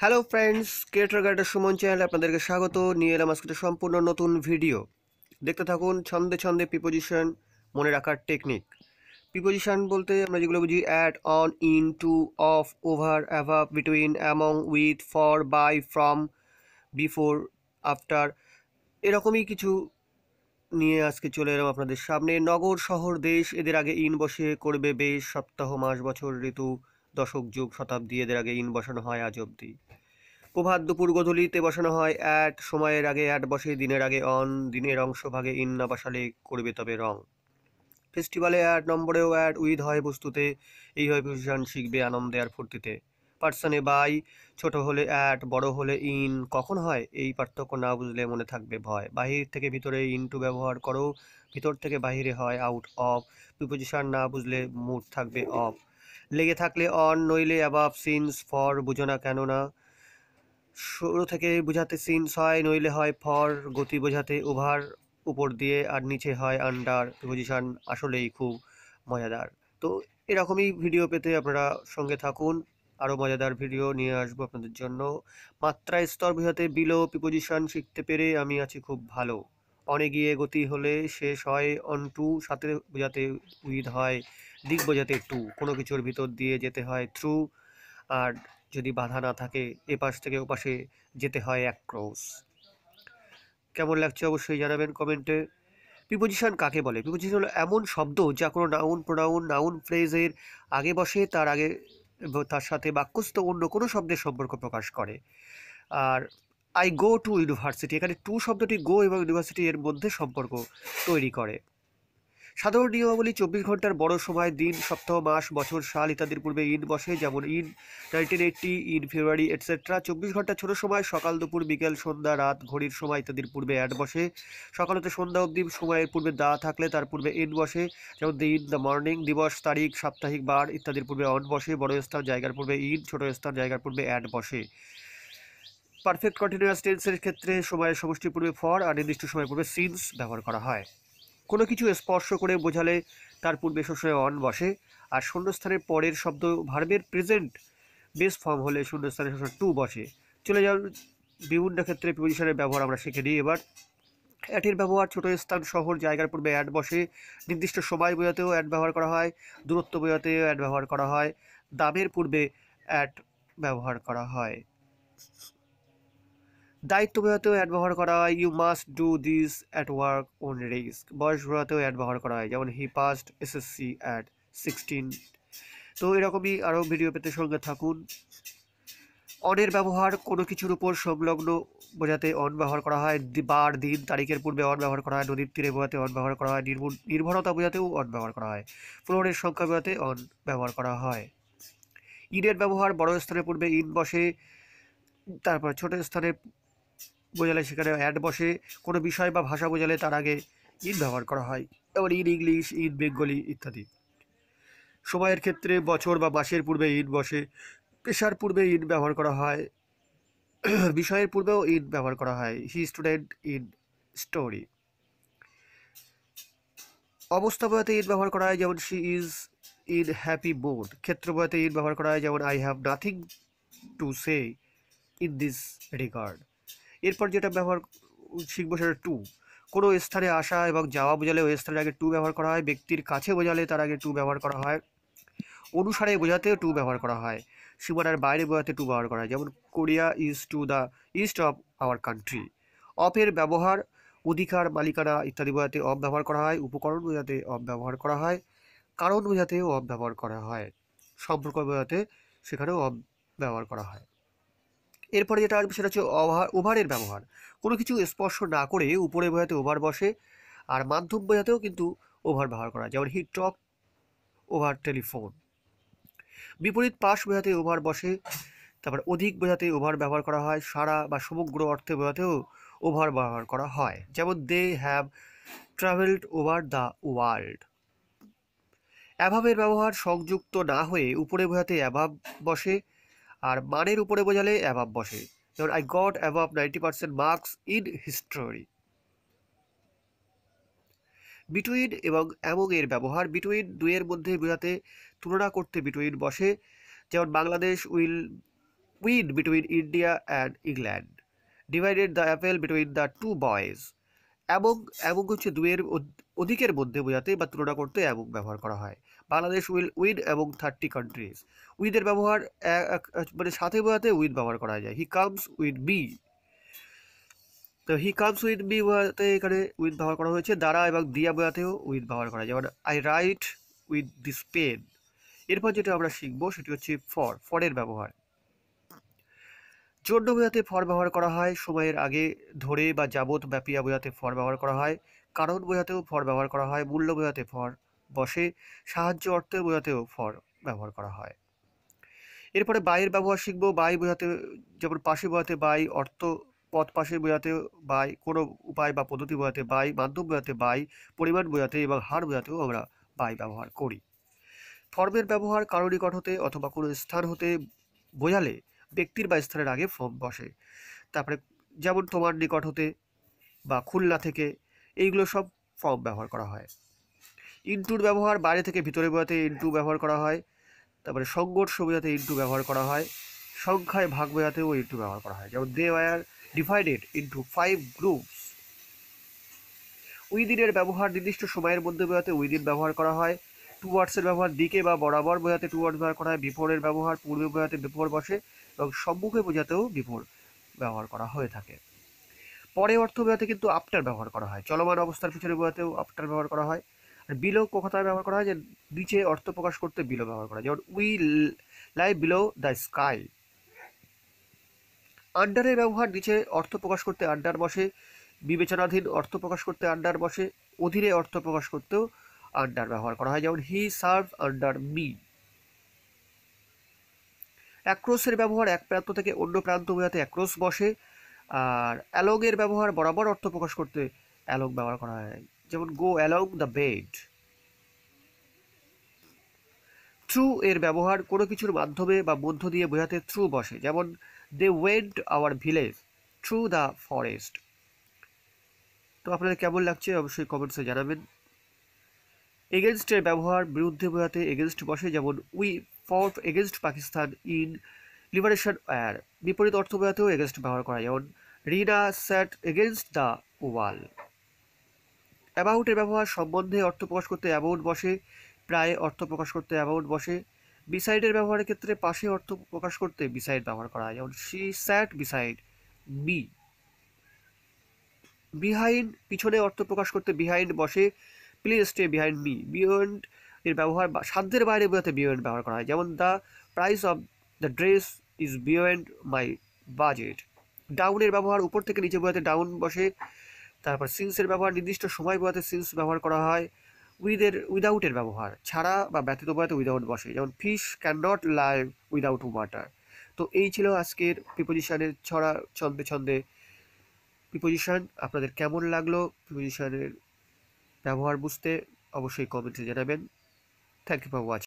hello friends creator গাইডের Suman channel আপনাদেরকে স্বাগত নিয়ে এলাম আজকে সম্পূর্ণ নতুন ভিডিও দেখতে থাকুন ছন্দে ছন্দে প্রিপোজিশন মনে রাখার টেকনিক প্রিপোজিশন বলতে আমরা যেগুলো বুঝি at on in to of over above between among with for by from before after এরকমই কিছু নিয়ে আজকে চলে এলাম আপনাদের সামনে নগর শহর দেশ এদের আগে ইন বসে করবে বেশ সপ্তাহ মাস বছর ঋতু দশক যুগ শতাব্দী এদের আগে ইন বসানো হয় আজ অবধি প্রভাত দুপুর গধূলিতে বসানো হয় অ্যাট সময়ের আগে অ্যাট বসে দিনের আগে অন দিনের অংশ ভাগে ইন না বসালে করবে তবে রং ফেস্টিভ্যালে অ্যাড নম্বরেও অ্যাড উইথ হয় বস্তুতে এই হয় প্রশাসন শিখবে আনন্দে আর ফুর্তিতে পার্সনে বাই ছোট হলে অ্যাড বড় হলে ইন কখন হয় এই পার্থক্য না বুঝলে মনে থাকবে ভয় বাহির থেকে ভিতরে ইনটু ব্যবহার করো ভিতর থেকে বাহিরে হয় আউট অফ প্রিপোজিশন না বুঝলে মুড থাকবে অফ লেগে থাকলে অন নইলে অ্যাবাভ সিনস ফর বুঝো না কেননা শুরু থেকে বোঝাতে সিনস হয় নইলে হয় ফর গতি বোঝাতে ওভার উপর দিয়ে আর নিচে হয় আন্ডার পজিশান আসলেই খুব মজাদার তো এরকমই ভিডিও পেতে আপনারা সঙ্গে থাকুন আরও মজাদার ভিডিও নিয়ে আসবো আপনাদের জন্য মাত্রা স্তর বোঝাতে বিলো পিপজিশান শিখতে পেরে আমি আছি খুব ভালো অনেক গিয়ে গতি হলে শেষ হয় অন টু সাথে বোঝাতে উইথ হয় দিক বোঝাতে টু কোনো কিছুর ভিতর দিয়ে যেতে হয় থ্রু আর যদি বাধা না থাকে এপাশ থেকে ওপাশে যেতে হয় এক ক্রস কেমন লাগছে অবশ্যই জানাবেন কমেন্টে প্রিপোজিশন কাকে বলে প্রিপোজিশন হলো এমন শব্দ যা কোনো নাউন প্রোনাউন নাউন ফ্রেজের আগে বসে তার আগে তার সাথে বাক্যস্থ অন্য কোনো শব্দের সম্পর্ক প্রকাশ করে আর আই গো টু ইউনিভার্সিটি এখানে টু শব্দটি গো এবং ইউনিভার্সিটি এর মধ্যে সম্পর্ক তৈরি করে সাধারণ নিয়মাবলী চব্বিশ ঘন্টার বড় সময় দিন সপ্তাহ মাস বছর সাল ইত্যাদির পূর্বে ইন বসে যেমন in nineteen eighty in February etcetera চব্বিশ ঘন্টা ছোট সময় সকাল দুপুর বিকেল সন্ধ্যা রাত ঘড়ির সময় ইত্যাদির পূর্বে অ্যাড বসে সকাল হতে সন্ধ্যা অবধি সময়ের পূর্বে দা থাকলে তার পূর্বে ইন বসে যেমন দি ইন দ্য মর্নিং দিবস তারিখ সাপ্তাহিক বার ইত্যাদির পূর্বে অন বসে বড় স্থান জায়গার পূর্বে ইন ছোট স্থান জায়গার পূর্বে অ্যাড বসে পারফেক্ট কন্টিনিউয়াস টেন্সের ক্ষেত্রে সময়ের সমষ্টি পূর্বে ফর আর নির্দিষ্ট সময় পূর্বে সিন্স ব্যবহার করা হয় কোনো কিছু স্পর্শ করে বোঝালে তার পূর্বে শোষণে অন বসে আর শূন্যস্থানের পরের শব্দ ভার্বের প্রেজেন্ট বেস ফর্ম হলে শূন্যস্থানে শোষণ টু বসে চলে যাওয়ার বিভিন্ন ক্ষেত্রে পজিশনের ব্যবহার আমরা শিখে নিই এবার অ্যাটের ব্যবহার ছোটো স্থান শহর জায়গার পূর্বে অ্যাড বসে নির্দিষ্ট সময় বোঝাতেও অ্যাড ব্যবহার করা হয় দূরত্ব বোঝাতেও অ্যাড ব্যবহার করা হয় দামের পূর্বে অ্যাড ব্যবহার করা হয় দায়িত্ব বোঝাতেও অ্যাড ব্যবহার করা হয় you must do this at work on risk বয়স বোঝাতেও অ্যাড ব্যবহার করা হয় যেমন he passed SSC at sixteen তো এরকমই আরও ভিডিও পেতে সঙ্গে থাকুন অনের ব্যবহার কোনো কিছুর উপর সংলগ্ন বোঝাতে অন ব্যবহার করা হয় বার দিন তারিখের পূর্বে অন ব্যবহার করা হয় নদীর তীরে বোঝাতে অন ব্যবহার করা হয় নির্ভরতা বোঝাতেও অন ব্যবহার করা হয় ফ্লোরের সংখ্যা বোঝাতে অন ব্যবহার করা হয় ইনের ব্যবহার বড় স্থানের পূর্বে ইন বসে তারপর ছোট স্থানে বোঝালে সেখানে অ্যাড বসে কোনো বিষয় বা ভাষা বোঝালে তার আগে ইন ব্যবহার করা হয় যেমন ইন ইংলিশ ইন বেঙ্গলি ইত্যাদি সময়ের ক্ষেত্রে বছর বা মাসের পূর্বে ইন বসে পেশার পূর্বে ইন ব্যবহার করা হয় বিষয়ের পূর্বেও ইন ব্যবহার করা হয় হি স্টুডেন্ট ইন স্টোরি অবস্থা বয়াতে ইন ব্যবহার করা হয় যেমন she is in happy board ক্ষেত্র বয়াতে ইন ব্যবহার করা হয় যেমন I have nothing to say in this regard এরপর যেটা ব্যবহার শিখব সেটা টু কোনো স্থানে আসা এবং যাওয়া বোঝালে ওই স্থানের আগে টু ব্যবহার করা হয় ব্যক্তির কাছে বোঝালে তার আগে টু ব্যবহার করা হয় অনুসারে বোঝাতেও টু ব্যবহার করা হয় সীমানার বাইরে বোঝাতে টু ব্যবহার করা হয় যেমন Korea is to the east of our country অফের ব্যবহার অধিকার মালিকানা ইত্যাদি বোঝাতে অপ ব্যবহার করা হয় উপকরণ বোঝাতে অপ ব্যবহার করা হয় কারণ বোঝাতেও অপ ব্যবহার করা হয় সম্পর্ক বোঝাতে সেখানেও অপ ব্যবহার করা হয় এরপরে যেটা আসবে সেটা হচ্ছে ওভার ওভারের ব্যবহার কোনো কিছু স্পর্শ না করে উপরে বোঝাতে ওভার বসে আর মাধ্যম বোঝাতেও কিন্তু ওভার ব্যবহার করা যেমন হি টক ওভার টেলিফোন বিপরীত পাশ বোঝাতে ওভার বসে তারপর অধিক বোঝাতে ওভার ব্যবহার করা হয় সারা বা সমগ্র অর্থে বোঝাতেও ওভার ব্যবহার করা হয় যেমন they have travelled over the world অ্যাভাবের ব্যবহার সংযুক্ত না হয়ে উপরে বোঝাতে অ্যাভাব বসে আর মানের উপরে বোঝালে অ্যাভাব বসে যেমন I got above ninety percent marks in history between এবং অ্যামং এর ব্যবহার বিটুইন দুয়ের মধ্যে বোঝাতে তুলনা করতে বিটুইন বসে যেমন Bangladesh will win between India and England divided the apple between the two boys among among হচ্ছে দুয়ের অধিকের মধ্যে বোঝাতে বা তুলনা করতে অ্যামং ব্যবহার করা হয় বাংলাদেশ উইল উইড এবং থার্টি কান্ট্রিজ উইদের ব্যবহার মানে সাথে বোঝাতে উইড ব্যবহার করা যায় হি কামস উইথ বি তো হি কামস উইথ বি বোঝাতে এখানে উইথ ব্যবহার করা হয়েছে দ্বারা এবং দিয়া বোঝাতেও উইথ ব্যবহার করা যায় যেমন I write with this pen এরপর যেটা আমরা শিখব সেটি হচ্ছে ফর ফরের ব্যবহার জন্য বোঝাতে ফর ব্যবহার করা হয় সময়ের আগে ধরে বা যাবত ব্যাপিয়া বোঝাতে ফর ব্যবহার করা হয় কারণ বোঝাতেও ফর ব্যবহার করা হয় মূল্য বোঝাতে ফর বসে সাহায্য অর্থে বোঝাতেও ফর ব্যবহার করা হয় এরপরে বাইয়ের ব্যবহার শিখবো বাই বোঝাতে যেমন পাশে বোঝাতে বাই অর্থ পথ পাশে বোঝাতে বাই কোনো উপায় বা পদ্ধতি বোঝাতে বাই মাধ্যম বোঝাতে বাই পরিমাণ বোঝাতে এবং হার বোঝাতেও আমরা বাই ব্যবহার করি ফর্মের ব্যবহার কারো নিকট হতে অথবা কোনো স্থান হতে বোঝালে ব্যক্তির বা স্থানের আগে ফর্ম বসে তারপরে যেমন তোমার নিকট হতে বা খুলনা থেকে এইগুলো সব ফর্ম ব্যবহার করা হয় ইন্টুর ব্যবহার বাইরে থেকে ভিতরে বোঝাতে ইন্টু ব্যবহার করা হয় তারপরে সংঘর্ষ বোঝাতে ইন্টু ব্যবহার করা হয় সংখ্যায় ভাগ বোঝাতেও ইন্টু ব্যবহার করা হয় যেমন they were divided into five groups উইদিনের ব্যবহার নির্দিষ্ট সময়ের মধ্যে বোঝাতে উইদিন ব্যবহার করা হয় টু ওয়ার্ডসের ব্যবহার দিকে বা বরাবর বোঝাতে টু ওয়ার্ডস ব্যবহার করা হয় বিফোরের ব্যবহার পূর্বে বোঝাতে বিফোর বসে এবং সম্মুখে বোঝাতেও বিফোর ব্যবহার করা হয়ে থাকে পরে অর্থ বোঝাতে কিন্তু আফটার ব্যবহার করা হয় চলমান অবস্থার পিছনে বোঝাতেও আফটার ব্যবহার করা হয় বিলো মানে কোথায় ব্যবহার করা হয় যে নিচে অর্থ প্রকাশ করতে বিলো ব্যবহার করা হয় যেমন we lie below the sky আন্ডারের ব্যবহার নিচে অর্থ প্রকাশ করতে আন্ডার বসে বিবেচনাধীন অর্থ প্রকাশ করতে আন্ডার বসে অধীনে অর্থ প্রকাশ করতেও আন্ডার ব্যবহার করা হয় যেমন হি সার্ভ আন্ডার মি অ্যাক্রোসের ব্যবহার এক প্রান্ত থেকে অন্য প্রান্ত বোঝাতে অ্যাক্রোস বসে আর অ্যালংয়ের ব্যবহার বরাবর অর্থ প্রকাশ করতে অ্যালোগ ব্যবহার করা হয় যেমন go along the bed through এর ব্যবহার কোনো কিছুর মাধ্যমে বা মধ্য দিয়ে বোঝাতে থ্রু বসে যেমন they went our village through the forest তো আপনাদের কেমন লাগছে অবশ্যই কমেন্টসে জানাবেন এগেনস্টের ব্যবহার বিরুদ্ধে বোঝাতে এগেনস্ট বসে যেমন we fought against Pakistan in liberation war বিপরীত অর্থ বোঝাতেও এগেনস্ট ব্যবহার করা যেমন রিনা স্যাট এগেনস্ট দ্য ওয়াল অ্যাবাউটের ব্যবহার সম্বন্ধে অর্থ প্রকাশ করতে অ্যাবাউট বসে প্রায় অর্থ প্রকাশ করতে অ্যাবাউট বসে বিসাইডের ব্যবহারের ক্ষেত্রে পাশে অর্থ প্রকাশ করতে বিসাইড ব্যবহার করা হয় যেমন she sat beside B behind পিছনে অর্থ প্রকাশ করতে বিহাইন্ড বসে please stay behind me beyond এর ব্যবহার সাধ্যের বাইরে বোঝাতে বিয়ন্ড ব্যবহার করা হয় যেমন the price of the dress is beyond my budget ডাউনের ব্যবহার উপর থেকে নিচে বোঝাতে ডাউন বসে তারপর সিন্সের ব্যবহার নির্দিষ্ট সময় বয়াতে সিন্স ব্যবহার করা হয় উইদের উইদাউটের ব্যবহার ছাড়া বা ব্যতীত বয়াতে উইদাউট বসে যেমন fish can not live without water তো এই ছিল আজকের প্রিপোজিশনের ছড়া ছন্দে ছন্দে প্রিপোজিশন আপনাদের কেমন লাগলো প্রিপোজিশনের ব্যবহার বুঝতে অবশ্যই কমেন্টে জানাবেন থ্যাংক ইউ ফর ওয়াচিং